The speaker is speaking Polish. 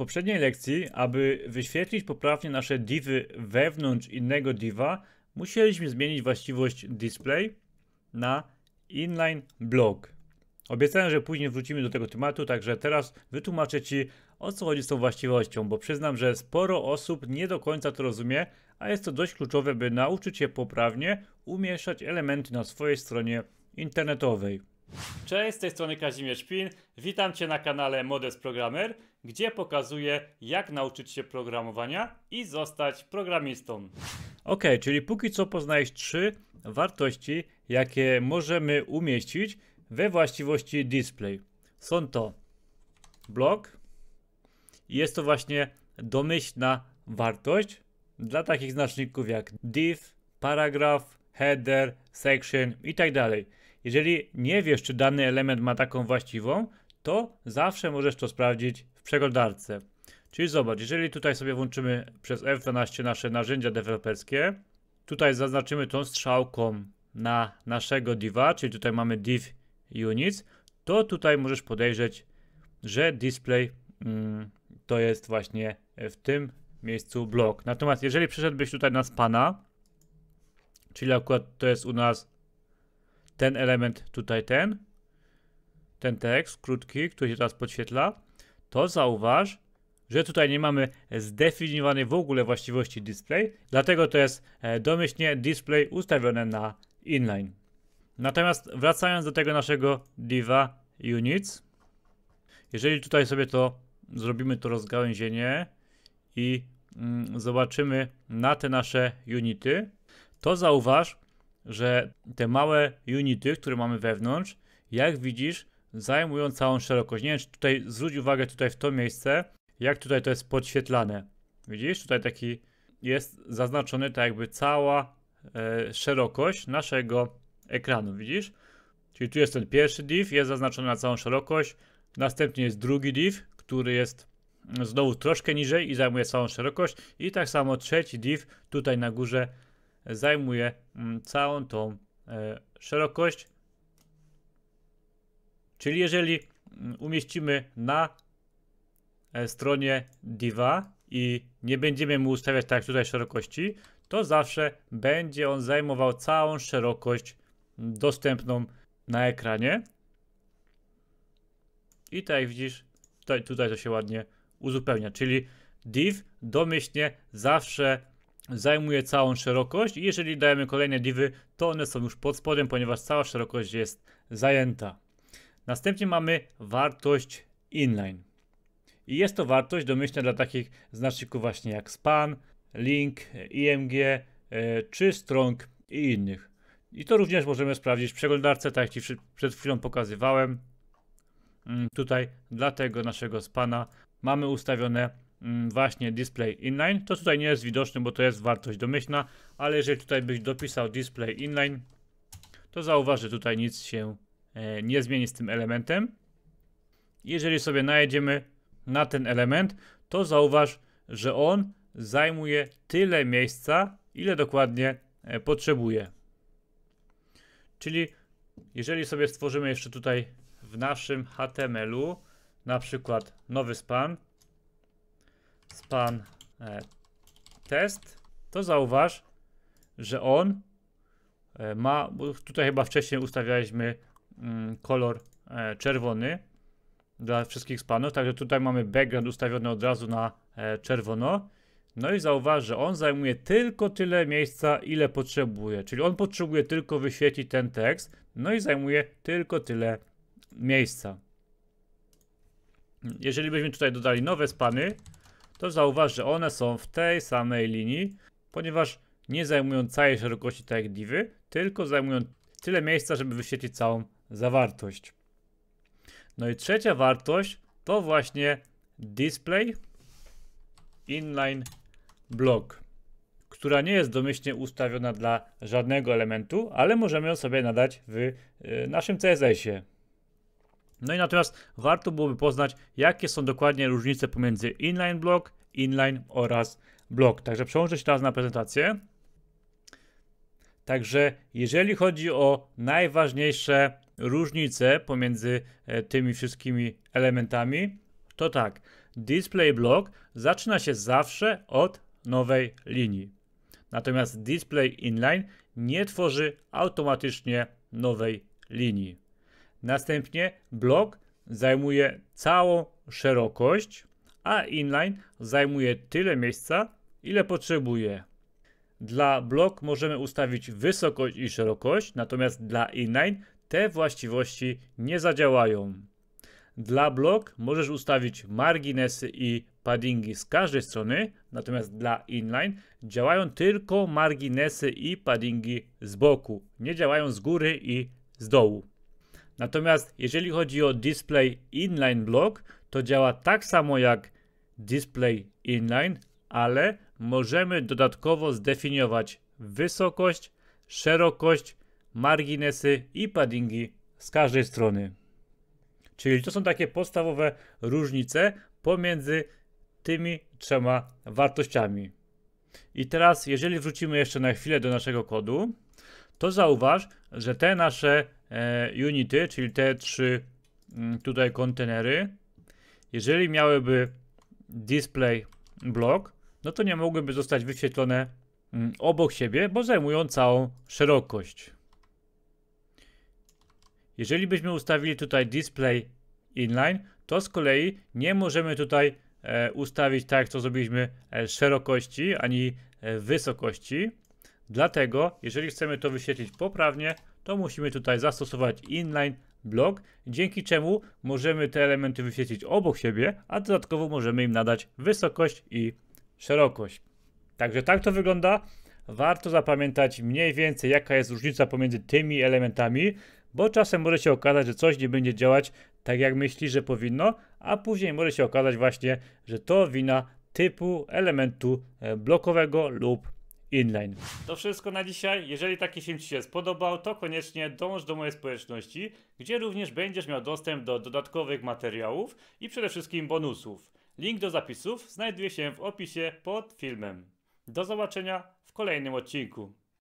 poprzedniej lekcji, aby wyświetlić poprawnie nasze divy wewnątrz innego diva, musieliśmy zmienić właściwość display na inline block. Obiecałem, że później wrócimy do tego tematu, także teraz wytłumaczę Ci o co chodzi z tą właściwością, bo przyznam, że sporo osób nie do końca to rozumie, a jest to dość kluczowe, by nauczyć się poprawnie umieszczać elementy na swojej stronie internetowej. Cześć, z tej strony Kazimierz Pin. Witam Cię na kanale Modest Programmer, gdzie pokazuję jak nauczyć się programowania i zostać programistą. Ok, czyli póki co poznajesz trzy wartości, jakie możemy umieścić we właściwości display. Są to blok i jest to właśnie domyślna wartość dla takich znaczników jak div, paragraf, header, section itd. Tak jeżeli nie wiesz, czy dany element ma taką właściwą, to zawsze możesz to sprawdzić w przeglądarce. Czyli zobacz, jeżeli tutaj sobie włączymy przez F12 nasze narzędzia deweloperskie, tutaj zaznaczymy tą strzałką na naszego diva, czyli tutaj mamy div units, to tutaj możesz podejrzeć, że display mm, to jest właśnie w tym miejscu blok. Natomiast jeżeli przyszedłbyś tutaj na spana, czyli akurat to jest u nas ten element, tutaj ten, ten tekst krótki, który się teraz podświetla, to zauważ, że tutaj nie mamy zdefiniowanej w ogóle właściwości display, dlatego to jest e, domyślnie display ustawione na inline. Natomiast wracając do tego naszego diva units, jeżeli tutaj sobie to zrobimy to rozgałęzienie i mm, zobaczymy na te nasze unity, to zauważ, że te małe unity, które mamy wewnątrz, jak widzisz, zajmują całą szerokość. Nie wiem, czy tutaj zwróć uwagę tutaj w to miejsce, jak tutaj to jest podświetlane. Widzisz, tutaj taki jest zaznaczony tak jakby cała e, szerokość naszego ekranu, widzisz? Czyli tu jest ten pierwszy div, jest zaznaczony na całą szerokość, następnie jest drugi div, który jest znowu troszkę niżej i zajmuje całą szerokość i tak samo trzeci div tutaj na górze zajmuje mm, całą tą e, szerokość. Czyli jeżeli mm, umieścimy na e, stronie diva i nie będziemy mu ustawiać tak tutaj szerokości, to zawsze będzie on zajmował całą szerokość mm, dostępną na ekranie. I tak jak widzisz, tutaj, tutaj to się ładnie uzupełnia, czyli div domyślnie zawsze zajmuje całą szerokość i jeżeli dajemy kolejne divy, to one są już pod spodem, ponieważ cała szerokość jest zajęta. Następnie mamy wartość inline. I jest to wartość domyślna dla takich znaczników właśnie jak span, link, img e, czy strong i innych. I to również możemy sprawdzić w przeglądarce, tak jak Ci przed chwilą pokazywałem. Mm, tutaj dla tego naszego spana mamy ustawione Mm, właśnie display inline. To tutaj nie jest widoczne, bo to jest wartość domyślna, ale jeżeli tutaj byś dopisał display inline, to zauważ, że tutaj nic się e, nie zmieni z tym elementem. Jeżeli sobie najedziemy na ten element, to zauważ, że on zajmuje tyle miejsca, ile dokładnie e, potrzebuje. Czyli jeżeli sobie stworzymy jeszcze tutaj w naszym HTML-u na przykład nowy span, span e, test, to zauważ, że on e, ma, bo tutaj chyba wcześniej ustawialiśmy mm, kolor e, czerwony dla wszystkich spanów, także tutaj mamy background ustawiony od razu na e, czerwono. No i zauważ, że on zajmuje tylko tyle miejsca, ile potrzebuje. Czyli on potrzebuje tylko wyświetlić ten tekst, no i zajmuje tylko tyle miejsca. Jeżeli byśmy tutaj dodali nowe spany, to zauważ, że one są w tej samej linii, ponieważ nie zajmują całej szerokości tak jak divy, tylko zajmują tyle miejsca, żeby wyświetlić całą zawartość. No i trzecia wartość to właśnie display inline block, która nie jest domyślnie ustawiona dla żadnego elementu, ale możemy ją sobie nadać w y, naszym CSS-ie. No i natomiast warto byłoby poznać, jakie są dokładnie różnice pomiędzy inline block, inline oraz block. Także przełączę się teraz na prezentację. Także jeżeli chodzi o najważniejsze różnice pomiędzy e, tymi wszystkimi elementami, to tak, display block zaczyna się zawsze od nowej linii. Natomiast display inline nie tworzy automatycznie nowej linii. Następnie blok zajmuje całą szerokość, a inline zajmuje tyle miejsca, ile potrzebuje. Dla blok możemy ustawić wysokość i szerokość, natomiast dla inline te właściwości nie zadziałają. Dla blok możesz ustawić marginesy i paddingi z każdej strony, natomiast dla inline działają tylko marginesy i paddingi z boku, nie działają z góry i z dołu. Natomiast jeżeli chodzi o display inline block, to działa tak samo jak display inline, ale możemy dodatkowo zdefiniować wysokość, szerokość, marginesy i paddingi z każdej strony. Czyli to są takie podstawowe różnice pomiędzy tymi trzema wartościami. I teraz, jeżeli wrócimy jeszcze na chwilę do naszego kodu, to zauważ, że te nasze E, unity, czyli te trzy mm, tutaj kontenery, jeżeli miałyby display block, no to nie mogłyby zostać wyświetlone mm, obok siebie, bo zajmują całą szerokość. Jeżeli byśmy ustawili tutaj display inline, to z kolei nie możemy tutaj e, ustawić tak, co zrobiliśmy e, szerokości ani e, wysokości. Dlatego, jeżeli chcemy to wyświetlić poprawnie, to musimy tutaj zastosować inline blok, dzięki czemu możemy te elementy wyświetlić obok siebie, a dodatkowo możemy im nadać wysokość i szerokość. Także tak to wygląda. Warto zapamiętać mniej więcej jaka jest różnica pomiędzy tymi elementami, bo czasem może się okazać, że coś nie będzie działać tak jak myśli, że powinno, a później może się okazać właśnie, że to wina typu elementu e, blokowego lub inline. To wszystko na dzisiaj. Jeżeli taki film Ci się spodobał, to koniecznie dąż do mojej społeczności, gdzie również będziesz miał dostęp do dodatkowych materiałów i przede wszystkim bonusów. Link do zapisów znajduje się w opisie pod filmem. Do zobaczenia w kolejnym odcinku.